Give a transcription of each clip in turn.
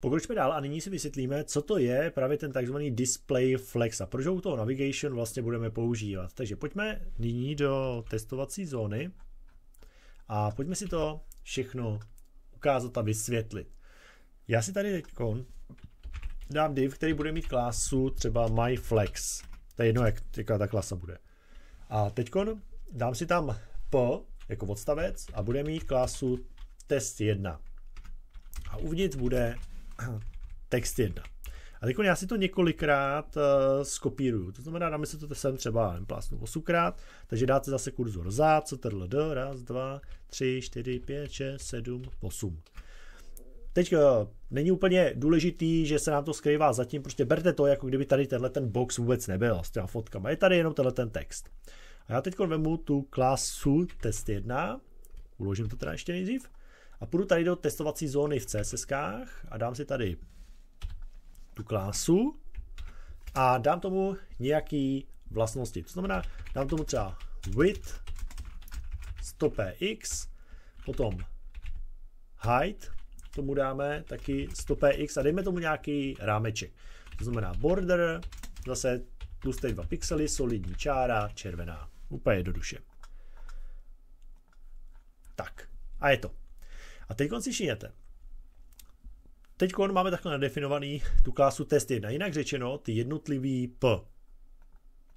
Pokročme dál a nyní si vysvětlíme, co to je právě ten takzvaný display flex a proč ho u toho navigation vlastně budeme používat. Takže pojďme nyní do testovací zóny a pojďme si to všechno ukázat a vysvětlit. Já si tady teď dám div, který bude mít klasu třeba myFlex. To je jedno, jak, jaká ta klasa bude. A teď dám si tam p jako odstavec a bude mít klasu test 1. A uvnitř bude text 1. A teď já si to několikrát uh, skopíruju. To znamená, dáme si to sem třeba nevím, plásnu 8 takže dáte zase kurzor za, co trl, raz, dva, tři, čtyři, pět, šest, sedm, osm. Teď uh, není úplně důležitý, že se nám to skrývá zatím, prostě berte to, jako kdyby tady tenhle ten box vůbec nebyl s těma fotkama. Je tady jenom tenhle ten text. A já teď vemu tu klasu test 1, uložím to teda ještě nejdřív. A půjdu tady do testovací zóny v CSS a dám si tady tu klásu a dám tomu nějaký vlastnosti. To znamená, dám tomu třeba width 100px, e potom height, tomu dáme taky 100px e a dejme tomu nějaký rámeček. To znamená border, zase plus 2 pixely, solidní čára, červená. Úplně jednoduše. Tak, a je to. A teď si šijete. Teď máme takhle nadefinovaný tu klásu test 1. Jinak řečeno, ty jednotlivý P.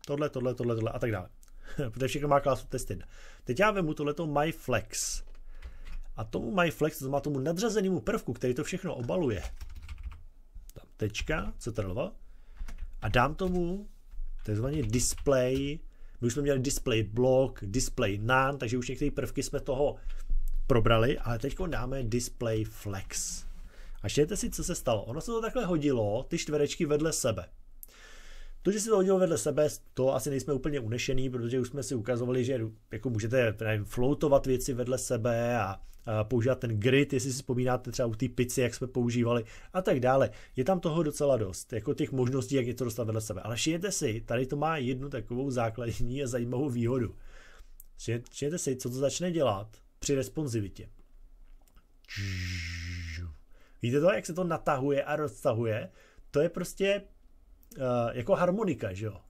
Tohle, tohle, tohle, tohle a tak dále. Protože všechno má klásu test 1. Teď já vemu tohleto myFlex. A tomu myFlex, to má tomu nadřazenému prvku, který to všechno obaluje. Tam tečka, co trlva. A dám tomu takzvaný display. My už jsme měli display block, display none, takže už některé prvky jsme toho probrali, ale teď dáme display flex. A štěte si, co se stalo. Ono se to takhle hodilo, ty čtverečky vedle sebe. To, že se to hodilo vedle sebe, to asi nejsme úplně unešený, protože už jsme si ukazovali, že jako můžete nevím, floatovat věci vedle sebe a, a používat ten grid, jestli si vzpomínáte třeba u té pici, jak jsme používali a tak dále. Je tam toho docela dost, jako těch možností, jak něco dostat vedle sebe. Ale šijete si, tady to má jednu takovou základní a zajímavou výhodu. Šijete si, co to začne dělat, při responsivitě. Víte to, jak se to natahuje a roztahuje? To je prostě uh, jako harmonika, že jo?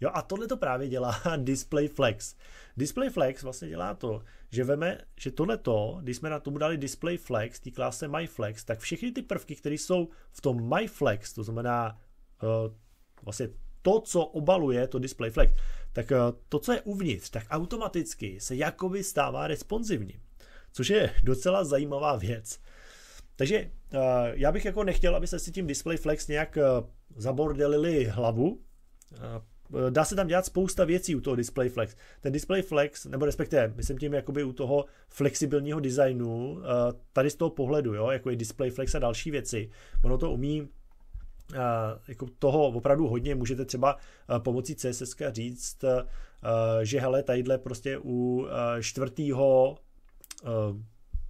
Jo, a tohle to právě dělá Display Flex. Display Flex vlastně dělá to, že veme, že to, když jsme na tomu dali Display Flex, té My MyFlex, tak všechny ty prvky, které jsou v tom MyFlex, to znamená uh, vlastně to, co obaluje to Display Flex, tak eh, to, co je uvnitř, tak automaticky se jakoby stává responsivním, což je docela zajímavá věc. Takže eh, já bych jako nechtěl, aby se si tím Display Flex nějak eh, zabordelili hlavu. Dá se tam dělat spousta věcí u toho Display Flex. Ten Display Flex, nebo respektive, myslím tím jakoby u toho flexibilního designu, tady z toho pohledu, jo, jako je Display Flex a další věci, ono to umí Eh, jako toho opravdu hodně. Můžete třeba eh, pomocí CSS říct, eh, že hele, tadyhle prostě u čtvrtého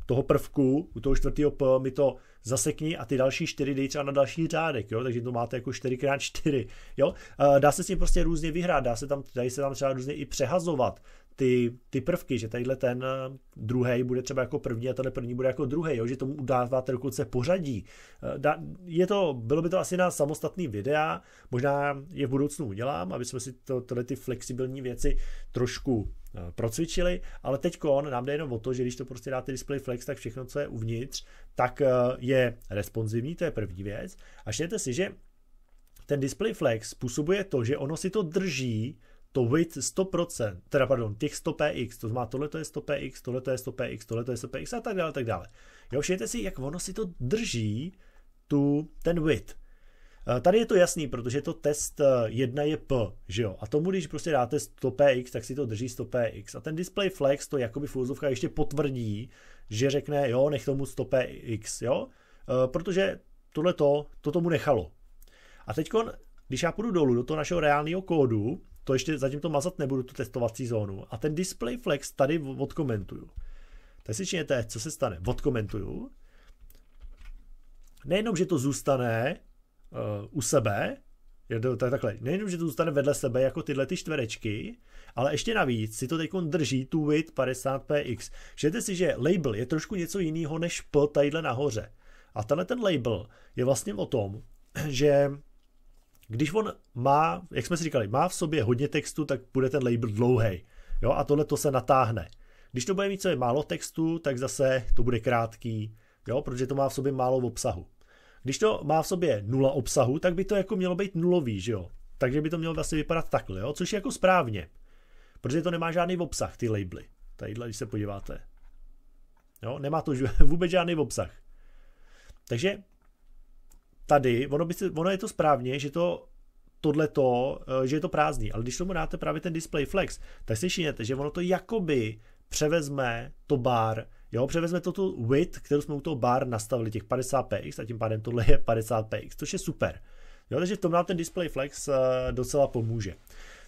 toho prvku, u toho čtvrtého P mi to zasekni a ty další čtyři dej třeba na další řádek, jo? takže to máte jako 4x4. Jo? Dá se s tím prostě různě vyhrát, dá se tam, dají se tam třeba různě i přehazovat ty, ty prvky, že tadyhle ten eh, druhý bude třeba jako první a ten první bude jako druhý, jo, že tomu dáváte dokonce pořadí. Eh, je to, bylo by to asi na samostatný videa, možná je v budoucnu udělám, aby jsme si to, tohle ty flexibilní věci trošku eh, procvičili, ale teď on nám jde jenom o to, že když to prostě dáte display flex, tak všechno, co je uvnitř, tak je responsivní, to je první věc. A štěte si, že ten display flex způsobuje to, že ono si to drží to width 100%, teda pardon, těch 100 px, to má tohle je 100 px, tohle je 100 px, tohle je 100 px a tak dále, tak dále. Jo, všimněte si, jak ono si to drží, tu, ten width. Eh, tady je to jasný, protože to test 1 eh, je P, že jo? A tomu, když prostě dáte 100px, tak si to drží 100px. A ten display flex to jakoby fulzovka ještě potvrdí, že řekne, jo, nech tomu 100px, jo? Eh, protože tohle to tomu nechalo. A teď, když já půjdu dolů do toho našeho reálného kódu, to ještě zatím to mazat nebudu, tu testovací zónu. A ten display flex tady odkomentuju. Tak si činěte, co se stane. Odkomentuju. Nejenom, že to zůstane uh, u sebe, tak takhle, nejenom, že to zůstane vedle sebe jako tyhle ty čtverečky, ale ještě navíc si to teď drží tu width 50px. Všimněte si, že label je trošku něco jiného než p tadyhle nahoře. A tenhle ten label je vlastně o tom, že když on má, jak jsme si říkali, má v sobě hodně textu, tak bude ten label dlouhý. Jo, a tohle to se natáhne. Když to bude mít co je málo textu, tak zase to bude krátký, jo, protože to má v sobě málo obsahu. Když to má v sobě nula obsahu, tak by to jako mělo být nulový, že jo? Takže by to mělo vlastně vypadat takhle, jo? což je jako správně. Protože to nemá žádný obsah, ty labely. Tadyhle, když se podíváte. Jo? Nemá to vůbec žádný obsah. Takže tady, ono, by se, ono je to správně, že to tohleto, eh, že je to prázdný, ale když tomu dáte právě ten display flex, tak si všimněte, že ono to jakoby převezme to bar, jo, převezme to tu width, kterou jsme u toho bar nastavili, těch 50px a tím pádem tohle je 50px, což je super. Jo, takže v tom nám ten display flex eh, docela pomůže.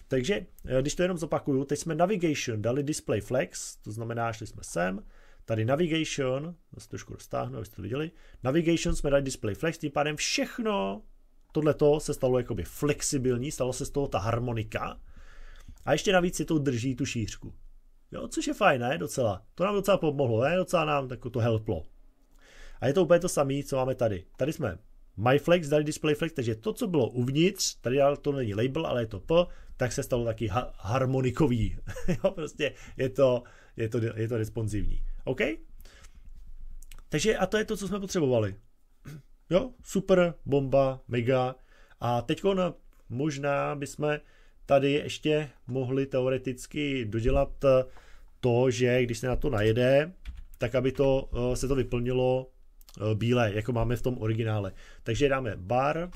Takže, eh, když to jenom zopakuju, teď jsme navigation dali display flex, to znamená, šli jsme sem, Tady navigation, zase trošku roztáhnu, abyste to viděli. Navigation jsme dali display flex, tím pádem všechno tohle se stalo jakoby flexibilní, stalo se z toho ta harmonika. A ještě navíc si to drží tu šířku. Jo, což je fajn, ne? Docela. To nám docela pomohlo, ne? Docela nám tak to helplo. A je to úplně to samé, co máme tady. Tady jsme MyFlex, dali display flex, takže to, co bylo uvnitř, tady to není label, ale je to P, tak se stalo taky ha- harmonikový. jo, prostě je to, je to, je to responsivní. OK? Takže a to je to, co jsme potřebovali. Jo, super, bomba, mega. A teď možná bychom tady ještě mohli teoreticky dodělat eh, to, že když se na to najede, tak aby to, eh, se to vyplnilo eh, bílé, jako máme v tom originále. Takže dáme bar,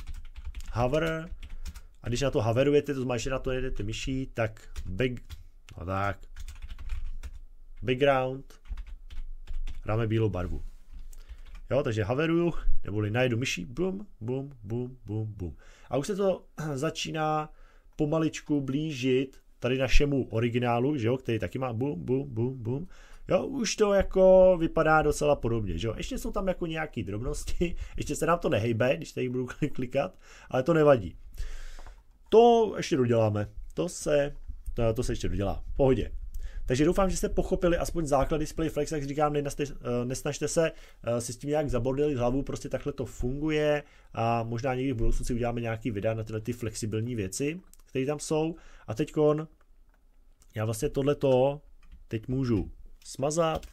hover, a když na to haverujete, to znamená, že na to jedete myší, tak back, no tak, background, dáme bílou barvu. Jo, takže haveruju, neboli najdu myší, bum, bum, bum, bum, bum. A už se to začíná pomaličku blížit tady našemu originálu, že jo, který taky má bum, bum, bum, bum. Jo, už to jako vypadá docela podobně, že jo. Ještě jsou tam jako nějaké drobnosti, ještě se nám to nehejbe, když tady budu klikat, ale to nevadí. To ještě doděláme, to se, to, to se ještě dodělá, pohodě. Takže doufám, že jste pochopili aspoň základy z Playflex, jak říkám, eh, nesnažte se eh, si s tím nějak zabordelit hlavu, prostě takhle to funguje a možná někdy v budoucnu si uděláme nějaký videa na tyhle ty flexibilní věci, které tam jsou. A teďkon, já vlastně tohleto teď můžu smazat,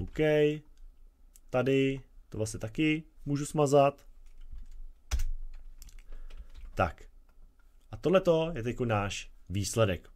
OK, tady to vlastně taky můžu smazat. Tak. A tohleto je teď náš výsledek.